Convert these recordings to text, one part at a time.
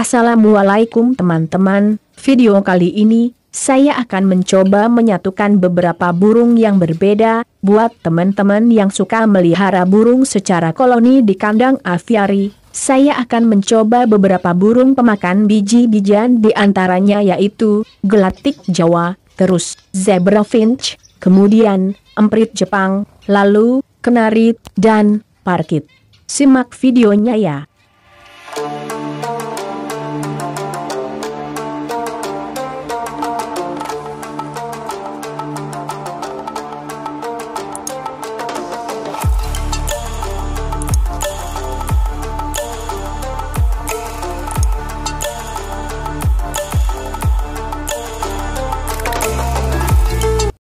Assalamualaikum teman-teman, video kali ini, saya akan mencoba menyatukan beberapa burung yang berbeda, buat teman-teman yang suka melihara burung secara koloni di kandang aviari, saya akan mencoba beberapa burung pemakan biji-bijian di antaranya yaitu gelatik Jawa, terus zebra finch, kemudian emprit Jepang, lalu kenari, dan parkit. Simak videonya ya.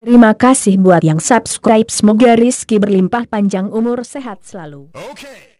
Terima kasih buat yang subscribe semoga Rizky berlimpah panjang umur sehat selalu. Okay.